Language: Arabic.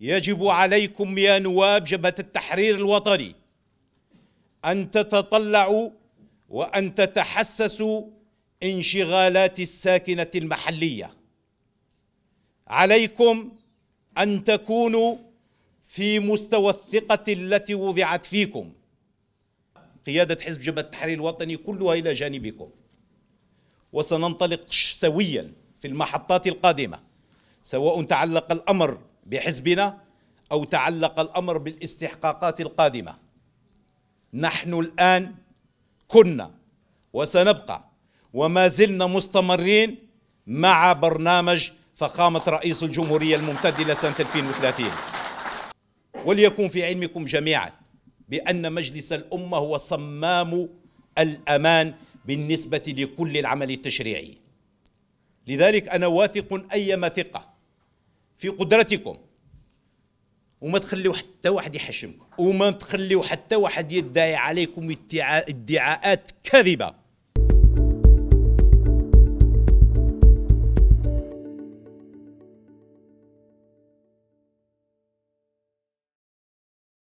يجب عليكم يا نواب جبهة التحرير الوطني أن تتطلعوا وأن تتحسسوا انشغالات الساكنة المحلية عليكم ان تكونوا في مستوى الثقه التي وضعت فيكم قياده حزب جبهه التحرير الوطني كلها الى جانبكم وسننطلق سويا في المحطات القادمه سواء تعلق الامر بحزبنا او تعلق الامر بالاستحقاقات القادمه نحن الان كنا وسنبقى وما زلنا مستمرين مع برنامج فخامة رئيس الجمهورية الممتد إلى سنة 2030 وليكن في علمكم جميعا بأن مجلس الأمة هو صمام الأمان بالنسبة لكل العمل التشريعي لذلك أنا واثق أيما ثقة في قدرتكم وما تخليوا حتى واحد يحشمكم وما تخليوا حتى واحد يدعي عليكم ادعاءات كذبه